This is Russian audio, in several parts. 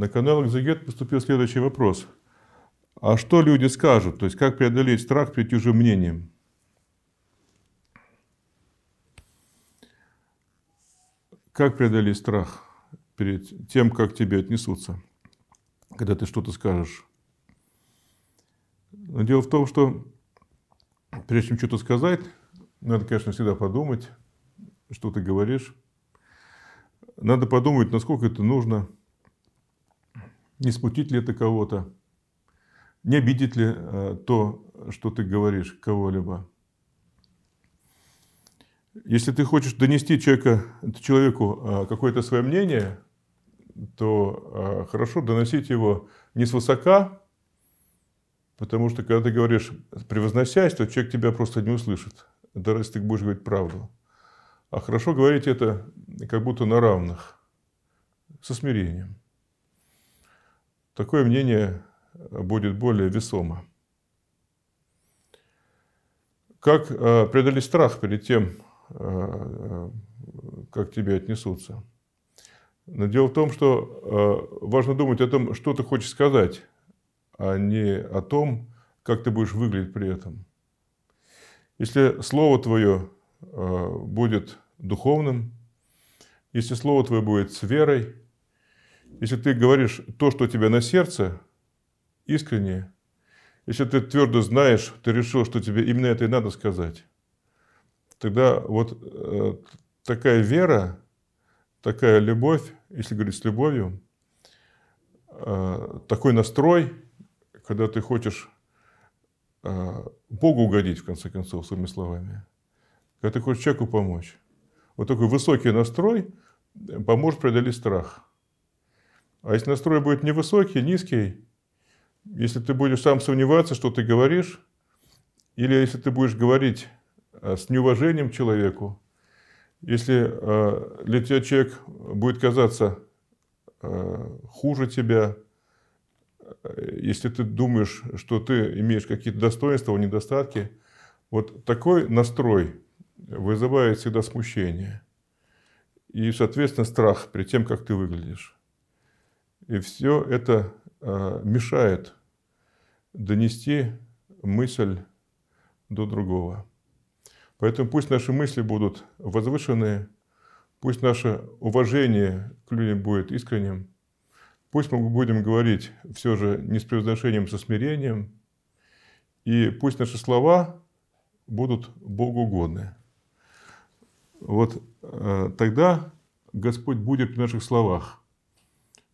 на канал «Экзегет» поступил следующий вопрос. А что люди скажут? То есть, как преодолеть страх перед чужим мнением? Как преодолеть страх перед тем, как тебе отнесутся, когда ты что-то скажешь? Но дело в том, что прежде чем что-то сказать, надо, конечно, всегда подумать, что ты говоришь. Надо подумать, насколько это нужно – не смутит ли это кого-то? Не обидит ли э, то, что ты говоришь, кого-либо? Если ты хочешь донести человека, человеку э, какое-то свое мнение, то э, хорошо доносить его не свысока, потому что когда ты говоришь, превозносясь, то человек тебя просто не услышит, даже если ты будешь говорить правду. А хорошо говорить это как будто на равных, со смирением такое мнение э, будет более весомо. Как э, преодолеть страх перед тем, э, как тебе отнесутся? Но дело в том, что важно думать о том, что ты хочешь сказать, а не о том, как ты будешь выглядеть при этом. Если слово твое будет духовным, если слово твое будет с верой – если ты говоришь то, что у тебя на сердце, искренне, если ты твердо знаешь, ты решил, что тебе именно это и надо сказать, тогда вот э, такая вера, такая любовь, если говорить с любовью, э, такой настрой, когда ты хочешь э, Богу угодить, в конце концов, своими словами, когда ты хочешь человеку помочь. Вот такой высокий настрой э, поможет преодолеть страх – а если настрой будет невысокий, низкий, если ты будешь сам сомневаться, что ты говоришь, или если ты будешь говорить э, с неуважением человеку, если э, для тебя человек будет казаться э, хуже тебя, если ты думаешь, что ты имеешь какие-то достоинства, недостатки, вот такой настрой вызывает всегда смущение и, соответственно, страх перед тем, как ты выглядишь. И все это э, мешает донести мысль до другого. Поэтому пусть наши мысли будут возвышенные, пусть наше уважение к людям будет искренним, пусть мы будем говорить все же не с превозношением, со смирением, и пусть наши слова будут Богу угодны. Вот э, тогда Господь будет в наших словах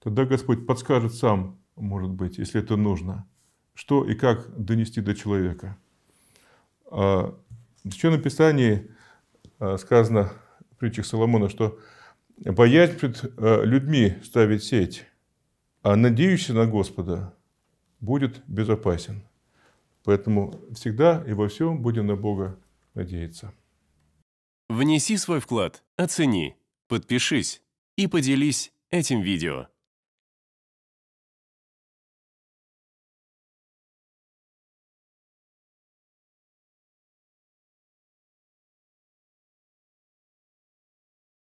тогда Господь подскажет сам, может быть, если это нужно, что и как донести до человека. А, в Священном Писании а, сказано в притчах Соломона, что боязнь пред а, людьми ставит сеть, а надеющийся на Господа будет безопасен. Поэтому всегда и во всем будем на Бога надеяться. Внеси свой вклад, оцени, подпишись и поделись этим видео.